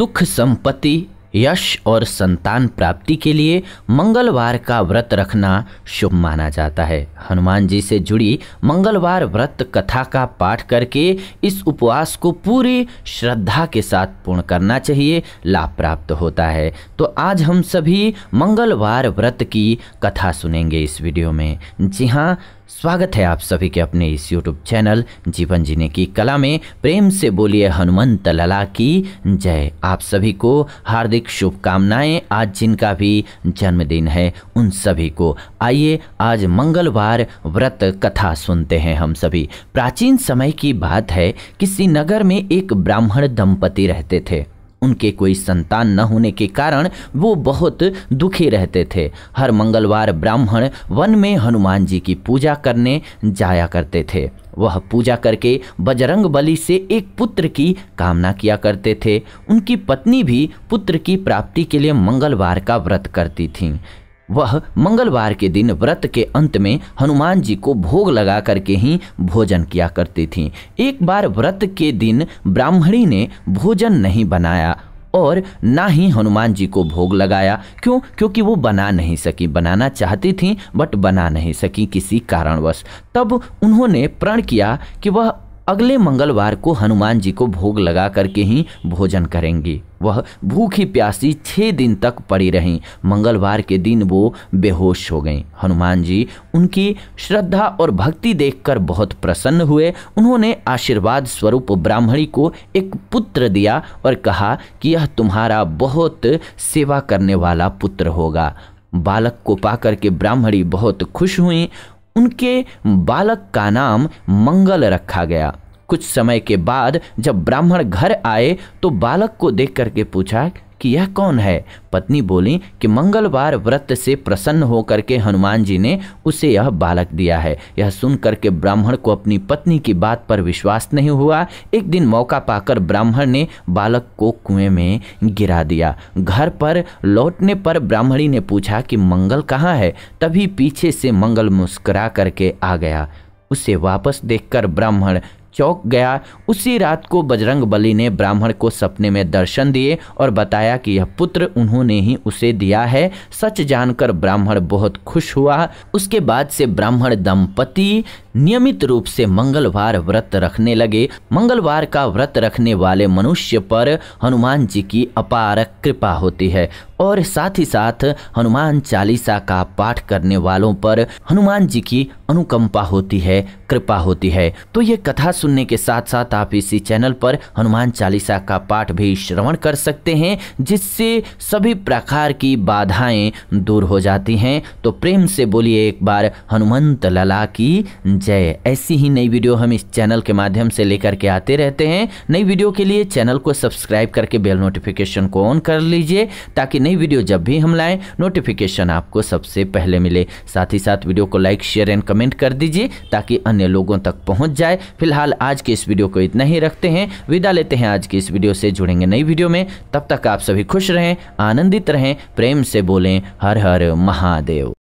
सुख संपत्ति यश और संतान प्राप्ति के लिए मंगलवार का व्रत रखना शुभ माना जाता है हनुमान जी से जुड़ी मंगलवार व्रत कथा का पाठ करके इस उपवास को पूरी श्रद्धा के साथ पूर्ण करना चाहिए लाभ प्राप्त होता है तो आज हम सभी मंगलवार व्रत की कथा सुनेंगे इस वीडियो में जी हाँ स्वागत है आप सभी के अपने इस यूट्यूब चैनल जीवन जीने की कला में प्रेम से बोलिए हनुमंत लला की जय आप सभी को हार्दिक शुभकामनाएं आज जिनका भी जन्मदिन है उन सभी को आइए आज मंगलवार व्रत कथा सुनते हैं हम सभी प्राचीन समय की बात है किसी नगर में एक ब्राह्मण दंपति रहते थे उनके कोई संतान न होने के कारण वो बहुत दुखी रहते थे हर मंगलवार ब्राह्मण वन में हनुमान जी की पूजा करने जाया करते थे वह पूजा करके बजरंग बली से एक पुत्र की कामना किया करते थे उनकी पत्नी भी पुत्र की प्राप्ति के लिए मंगलवार का व्रत करती थीं वह मंगलवार के दिन व्रत के अंत में हनुमान जी को भोग लगा करके ही भोजन किया करती थीं एक बार व्रत के दिन ब्राह्मणी ने भोजन नहीं बनाया और ना ही हनुमान जी को भोग लगाया क्यों क्योंकि वो बना नहीं सकी बनाना चाहती थीं बट बना नहीं सकी किसी कारणवश तब उन्होंने प्रण किया कि वह अगले मंगलवार को हनुमान जी को भोग लगा करके ही भोजन करेंगी वह भूखी प्यासी छः दिन तक पड़ी रहीं मंगलवार के दिन वो बेहोश हो गईं हनुमान जी उनकी श्रद्धा और भक्ति देखकर बहुत प्रसन्न हुए उन्होंने आशीर्वाद स्वरूप ब्राह्मणी को एक पुत्र दिया और कहा कि यह तुम्हारा बहुत सेवा करने वाला पुत्र होगा बालक को पाकर के ब्राह्मणी बहुत खुश हुई उनके बालक का नाम मंगल रखा गया कुछ समय के बाद जब ब्राह्मण घर आए तो बालक को देख करके पूछा कि यह कौन है पत्नी बोली कि मंगलवार व्रत से प्रसन्न होकर के हनुमान जी ने उसे यह बालक दिया है यह सुन करके ब्राह्मण को अपनी पत्नी की बात पर विश्वास नहीं हुआ एक दिन मौका पाकर ब्राह्मण ने बालक को कुएं में गिरा दिया घर पर लौटने पर ब्राह्मणी ने पूछा कि मंगल कहाँ है तभी पीछे से मंगल मुस्कुरा करके आ गया उसे वापस देखकर ब्राह्मण चौक गया उसी रात को बजरंग बली ने ब्राह्मण को सपने में दर्शन दिए और बताया कि यह पुत्र उन्होंने ही उसे दिया है सच जानकर ब्राह्मण बहुत खुश हुआ उसके बाद से ब्राह्मण दंपति नियमित रूप से मंगलवार व्रत रखने लगे मंगलवार का व्रत रखने वाले मनुष्य पर हनुमान जी की अपार कृपा होती है और साथ ही साथ हनुमान चालीसा का पाठ करने वालों पर हनुमान जी की अनुकंपा होती है कृपा होती है तो ये कथा सुनने के साथ साथ आप इसी चैनल पर हनुमान चालीसा का पाठ भी श्रवण कर सकते हैं जिससे सभी प्रकार की बाधाएं दूर हो जाती हैं तो प्रेम से बोलिए एक बार हनुमंत लला की जय ऐसी ही नई वीडियो हम इस चैनल के माध्यम से लेकर के आते रहते हैं नई वीडियो के लिए चैनल को सब्सक्राइब करके बेल नोटिफिकेशन को ऑन कर लीजिए ताकि नई वीडियो जब भी हम लाएँ नोटिफिकेशन आपको सबसे पहले मिले साथ ही साथ वीडियो को लाइक शेयर एंड कमेंट कर दीजिए ताकि अन्य लोगों तक पहुँच जाए फिलहाल फिलहाल आज के इस वीडियो को इतना ही रखते हैं विदा लेते हैं आज की इस वीडियो से जुड़ेंगे नई वीडियो में तब तक आप सभी खुश रहें आनंदित रहें प्रेम से बोलें हर हर महादेव